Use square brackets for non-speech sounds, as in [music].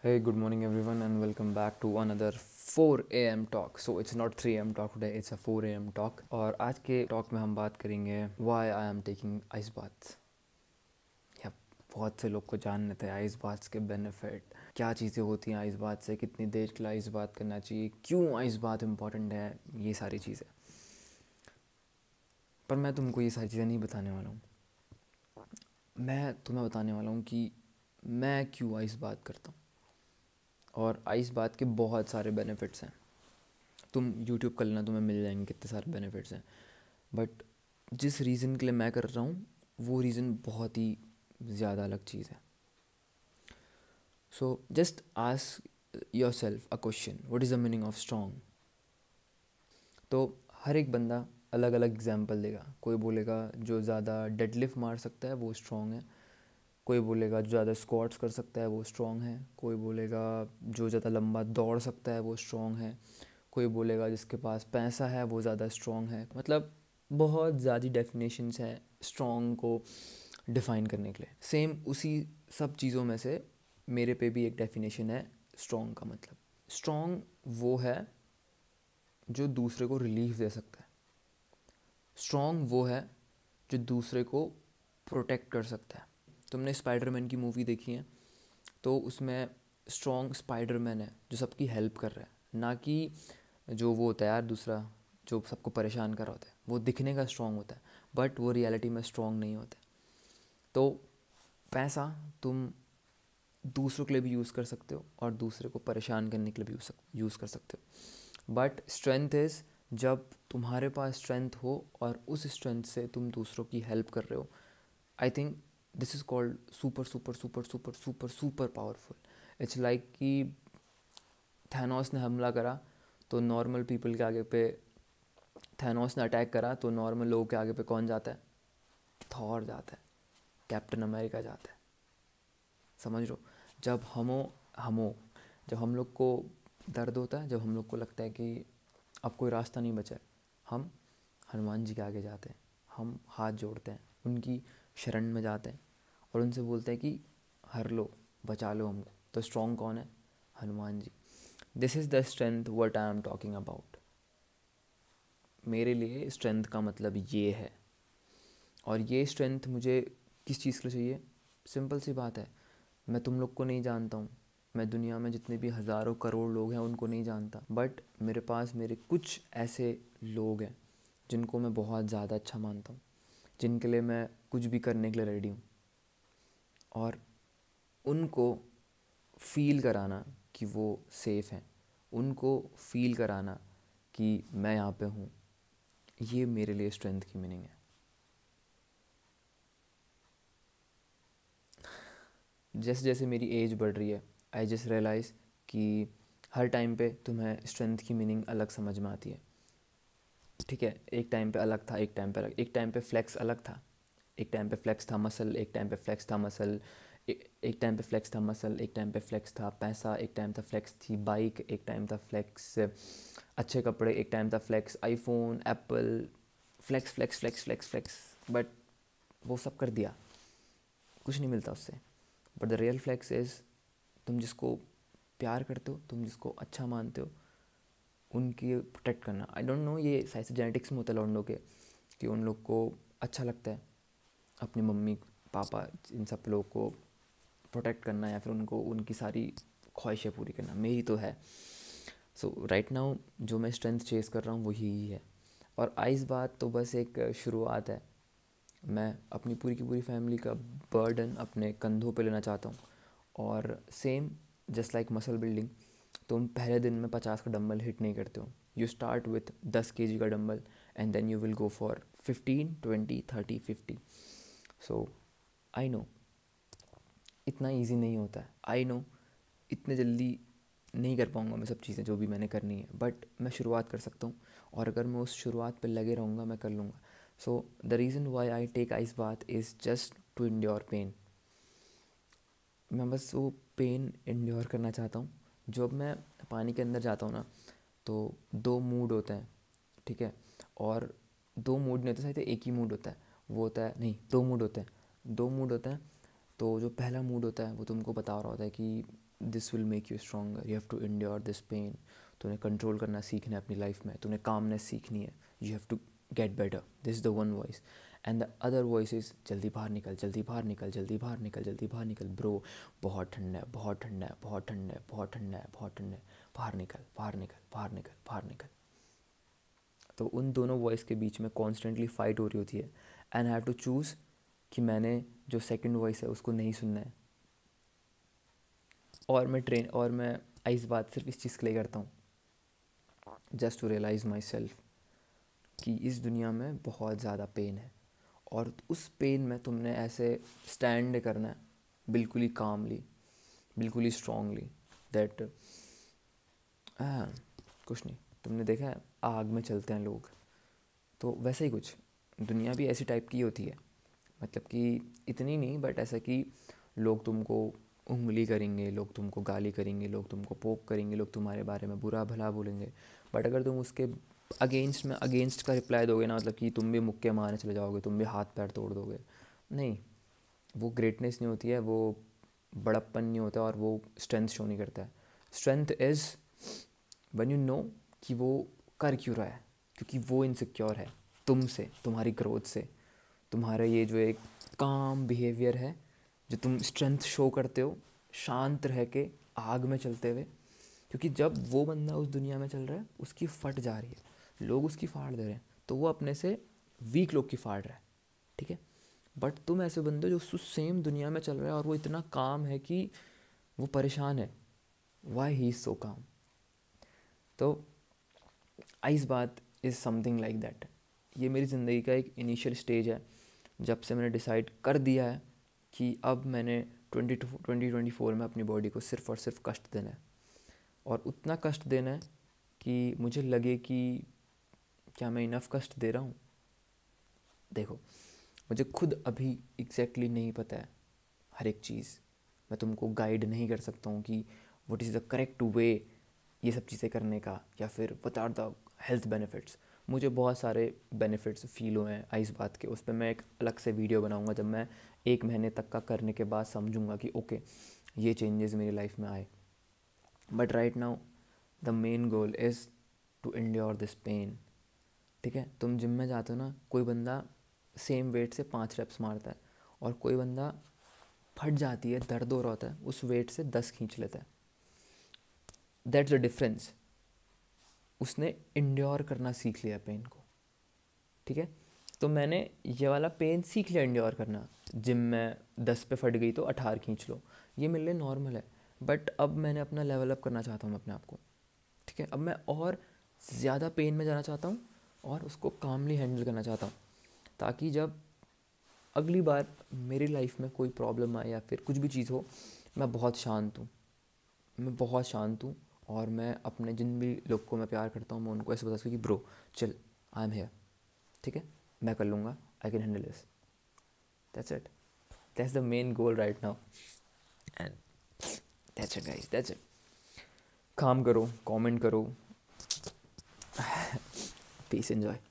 Hey, good morning everyone, and welcome back to another 4 a.m. talk. So it's not 3 a.m. talk today, it's a 4 a.m. talk. और आज के talk में हम बात करेंगे why I am taking ice baths. या बहुत से लोग को जानने थे आइस बाथ्स के बेनिफिट क्या चीज़ें होती हैं आइस बाथ से कितनी देर के लिए आइस बात करना चाहिए क्यों आइस बात इम्पॉर्टेंट है ये सारी चीज़ें पर मैं तुमको ये सारी चीज़ें नहीं बताने वाला हूँ मैं तुम्हें बताने वाला हूँ कि मैं क्यों आइस बात करता हूँ और आइस बात के बहुत सारे बेनिफिट्स हैं तुम यूट्यूब कर लेना तुम्हें मिल जाएंगे कितने सारे बेनिफिट्स हैं बट जिस रीज़न के लिए मैं कर रहा हूँ वो रीज़न बहुत ही ज़्यादा अलग चीज़ है so just ask yourself a question what is the meaning of strong तो हर एक बंदा अलग अलग एग्जाम्पल देगा कोई बोलेगा जो ज़्यादा डेडलिफ्ट मार सकता है वो स्ट्रॉन्ग है कोई बोलेगा जो ज़्यादा स्क्वाट्स कर सकता है वो स्ट्रॉन्ग है कोई बोलेगा जो ज़्यादा लंबा दौड़ सकता है वो स्ट्रॉन्ग है कोई बोलेगा जिसके पास पैसा है वो ज़्यादा स्ट्रॉन्ग है मतलब बहुत ज़्यादा डेफिनेशंस है स्ट्रॉन्ग को डिफ़ाइन करने के लिए सेम उसी सब चीज़ों में से मेरे पे भी एक डेफिनेशन है स्ट्रॉन्ग का मतलब स्ट्रॉन्ग वो है जो दूसरे को रिलीफ दे सकता है स्ट्रॉन्ग वो है जो दूसरे को प्रोटेक्ट कर सकता है तुमने स्पाइडरमैन की मूवी देखी है तो उसमें स्ट्रॉन्ग स्पाइडरमैन है जो सबकी हेल्प कर रहा है ना कि जो वो होता है यार दूसरा जो सबको परेशान कर रहा होता है वो दिखने का स्ट्रॉन्ग होता है बट वो रियलिटी में स्ट्रॉन्ग नहीं होता तो पैसा तुम दूसरों के लिए भी यूज़ कर सकते हो और दूसरे को परेशान करने के लिए भी यूज़ कर सकते हो बट स्ट्रेंथ इज़ जब तुम्हारे पास स्ट्रेंथ हो और उस स्ट्रेंथ से तुम दूसरों की हेल्प कर रहे हो I think this is called super super super super super super powerful it's like कि थैनोस ने हमला करा तो नॉर्मल पीपल के आगे पे थैनोस ने अटैक करा तो नॉर्मल लोगों के आगे पे कौन जाता है थॉर जाता है कैप्टन अमेरिका जाता है समझ लो जब हमो हमो जब हम लोग को दर्द होता है जब हम लोग को लगता है कि अब कोई रास्ता नहीं बचा है हम हनुमान जी के आगे जाते हैं हम हाथ जोड़ते हैं उनकी शरण में जाते हैं और उनसे बोलते हैं कि हर लो बचा लो हमको तो स्ट्रॉन्ग कौन है Hanuman ji this is the strength what I am talking about मेरे लिए स्ट्रेंथ का मतलब ये है और ये स्ट्रेंथ मुझे किस चीज़ के लिए चाहिए सिंपल सी बात है मैं तुम लोग को नहीं जानता हूँ मैं दुनिया में जितने भी हज़ारों करोड़ लोग हैं उनको नहीं जानता बट मेरे पास मेरे कुछ ऐसे लोग हैं जिनको मैं बहुत ज़्यादा अच्छा मानता हूँ जिनके लिए मैं कुछ भी करने के लिए रेडी हूँ और उनको फ़ील कराना कि वो सेफ़ हैं उनको फ़ील कराना कि मैं यहाँ पे हूँ ये मेरे लिए स्ट्रेंथ की मीनिंग है जैसे जैसे मेरी एज बढ़ रही है आई जस्ट रियलाइज़ कि हर टाइम पे तुम्हें स्ट्रेंथ की मीनिंग अलग समझ में आती है ठीक है एक टाइम पे अलग था एक टाइम पे अलग एक टाइम पे फ्लैक्स अलग था एक टाइम पे फ्लैक्स था मसल एक टाइम पे फ्लैक्स था मसल एक टाइम पे फ्लैक्स था मसल एक टाइम पे फ्लैक्स था पैसा एक टाइम था फ्लैक्स थी बाइक एक टाइम था फ्लैक्स अच्छे कपड़े एक टाइम था flex iPhone Apple flex flex flex flex flex but वो सब कर दिया कुछ नहीं मिलता उससे but the real flex is तुम जिसको प्यार करते हो तुम जिसको अच्छा मानते हो उनकी प्रोटेक्ट करना आई डोंट नो ये साइस जेनेटिक्स में होता है उन के कि उन लोग को अच्छा लगता है अपनी मम्मी पापा इन सब लोग को प्रोटेक्ट करना या फिर उनको उनकी सारी ख्वाहिशें पूरी करना मेरी तो है सो राइट नाउ जो मैं स्ट्रेंथ चेस कर रहा हूँ वो यही है और आइस बात तो बस एक शुरुआत है मैं अपनी पूरी की पूरी फैमिली का बर्डन अपने कंधों पे लेना चाहता हूँ और same just like muscle building तुम पहले दिन में पचास का डम्बल हिट नहीं करते हो यू स्टार्ट विथ दस के का dumbbell and then you will go for fifteen twenty thirty fifty so I know इतना ईजी नहीं होता है आई नो इतने जल्दी नहीं कर पाऊँगा मैं सब चीज़ें जो भी मैंने करनी है बट मैं शुरुआत कर सकता हूँ और अगर मैं उस शुरुआत पर लगे रहूँगा मैं कर लूँगा so the reason why I take ice bath is just to endure pain मैं बस वो पेन इंड्योर करना चाहता हूँ जब मैं पानी के अंदर जाता हूँ ना तो दो मूड होते हैं ठीक है और दो मूड नहीं होते शायद एक ही मूड होता है वो होता है नहीं दो मूड होते हैं दो मूड होते हैं तो जो पहला मूड होता है वो तुमको बता रहा होता है कि this will make you stronger you have to endure this pain तुम्हें कंट्रोल करना सीखना है अपनी लाइफ में तुम्हें कामनेस सीखनी है you have to get better this is the one voice and the other voice is जल्दी बाहर निकल जल्दी बाहर निकल जल्दी बाहर निकल जल्दी बाहर निकल ब्रो बहुत ठंड है बहुत ठंड है बहुत ठंड है बहुत ठंडा है बहुत ठंड है बाहर निकल बाहर निकल बाहर निकल बाहर निकल तो उन दोनों वॉइस के बीच में कॉन्स्टेंटली फ़ाइट हो रही होती है एंड हैव टू चूज़ कि मैंने जो सेकेंड वॉइस है उसको नहीं सुनना है और मैं ट्रेन और मैं इस बात सिर्फ इस चीज़ के लिए करता हूँ just to realise myself कि इस दुनिया में बहुत ज़्यादा पेन है और उस पेन में तुमने ऐसे स्टैंड करना है बिल्कुल ही कामली बिल्कुल ही स्ट्रांगली हाँ, दैट कुछ नहीं तुमने देखा है आग में चलते हैं लोग तो वैसे ही कुछ दुनिया भी ऐसी टाइप की होती है मतलब कि इतनी नहीं बट ऐसा कि लोग तुमको उंगली करेंगे लोग तुमको गाली करेंगे लोग तुमको पोक करेंगे लोग तुम्हारे बारे में बुरा भला बोलेंगे बट अगर तुम उसके अगेंस्ट में अगेंस्ट का रिप्लाई दोगे ना मतलब कि तुम भी मुक्के मारने चले जाओगे तुम भी हाथ पैर तोड़ दोगे नहीं वो ग्रेटनेस नहीं होती है वो बड़प्पन नहीं होता और वो स्ट्रेंथ शो नहीं करता है strength is one you know कि वो कर क्यों रहा है क्योंकि वो इनसिक्योर है तुमसे तुम्हारी ग्रोथ से तुम्हारा ये जो एक काम बिहेवियर है जो तुम स्ट्रेंथ शो करते हो शांत रह के आग में चलते हुए क्योंकि जब वो बंदा उस दुनिया में चल रहा है उसकी फट जा रही है लोग उसकी फाड़ दे रहे हैं तो वो अपने से वीक लोग की फाड़ रहा है ठीक है बट तुम ऐसे बंदे जो उस सेम दुनिया में चल रहा है और वो इतना काम है कि वो परेशान है वाई ही सो काम तो ice bath is something like that ये मेरी ज़िंदगी का एक इनिशियल स्टेज है जब से मैंने डिसाइड कर दिया है कि अब मैंने ट्वेंटी ट्वेंटी ट्वेंटी फोर में अपनी बॉडी को सिर्फ और सिर्फ कष्ट देना है और उतना कष्ट देना है कि मुझे लगे कि क्या मैं इनफ कष्ट दे रहा हूँ देखो मुझे खुद अभी एग्जैक्टली exactly नहीं पता है हर एक चीज़ मैं तुमको गाइड नहीं कर सकता हूँ कि what is the correct way ये सब चीज़ें करने का या फिर what are the health benefits मुझे बहुत सारे बेनिफिट्स फील हुए हैं इस बात के उस पर मैं एक अलग से वीडियो बनाऊंगा जब मैं एक महीने तक का करने के बाद समझूंगा कि ओके ये चेंजेस मेरी लाइफ में आए but right now the main goal is to endure this pain ठीक है तुम जिम में जाते हो ना कोई बंदा सेम वेट से पाँच रेप्स मारता है और कोई बंदा फट जाती है दर्द हो रहा होता है उस वेट से दस खींच लेता है दैट्स द डिफरेंस उसने इंड्योर करना सीख लिया पेन को ठीक है तो मैंने ये वाला पेन सीख लिया इंड्योर करना जिम में दस पे फट गई तो अठारह खींच लो ये मेरे लिए नॉर्मल है बट अब मैंने अपना लेवल अप करना चाहता हूँ अपने आप को ठीक है अब मैं और ज़्यादा पेन में जाना चाहता हूँ और उसको कामली हैंडल करना चाहता हूँ ताकि जब अगली बार मेरी लाइफ में कोई प्रॉब्लम आए या फिर कुछ भी चीज़ हो मैं बहुत शांत हूँ मैं बहुत शांत हूँ और मैं अपने जिन भी लोग को मैं प्यार करता हूँ मैं उनको ऐसे बता सकूँ कि ब्रो चल आई एम हेयर ठीक है मैं कर लूँगा I can handle this that's it that's the main goal right now and that's it guys that's it काम करो कमेंट करो पीस [laughs] एंजॉय